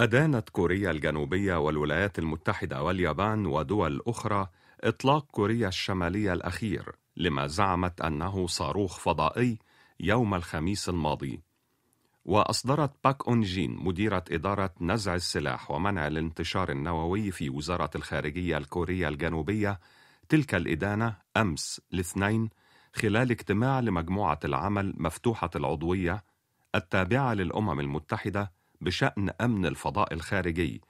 أدانت كوريا الجنوبية والولايات المتحدة واليابان ودول أخرى إطلاق كوريا الشمالية الأخير لما زعمت أنه صاروخ فضائي يوم الخميس الماضي وأصدرت باك أون جين مديرة إدارة نزع السلاح ومنع الانتشار النووي في وزارة الخارجية الكورية الجنوبية تلك الإدانة أمس الاثنين خلال اجتماع لمجموعة العمل مفتوحة العضوية التابعة للأمم المتحدة بشأن أمن الفضاء الخارجي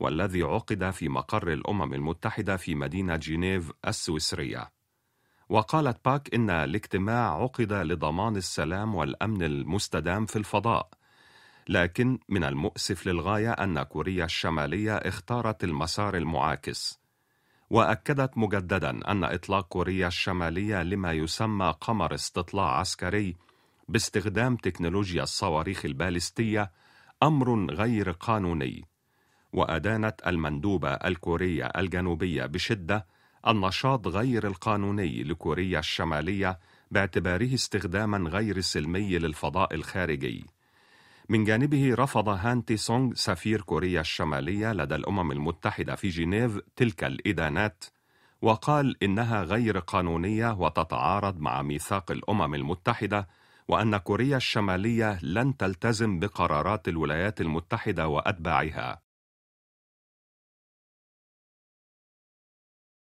والذي عقد في مقر الأمم المتحدة في مدينة جنيف السويسرية. وقالت باك إن الاجتماع عقد لضمان السلام والأمن المستدام في الفضاء، لكن من المؤسف للغاية أن كوريا الشمالية اختارت المسار المعاكس. وأكدت مجددا أن إطلاق كوريا الشمالية لما يسمى قمر استطلاع عسكري باستخدام تكنولوجيا الصواريخ البالستية امر غير قانوني وادانت المندوبه الكوريه الجنوبيه بشده النشاط غير القانوني لكوريا الشماليه باعتباره استخداما غير سلمي للفضاء الخارجي من جانبه رفض هان تي سونغ سفير كوريا الشمالية لدى الأمم المتحدة في جنيف تلك الإدانات وقال إنها غير قانونية وتتعارض مع ميثاق الأمم المتحدة وأن كوريا الشمالية لن تلتزم بقرارات الولايات المتحدة وأتباعها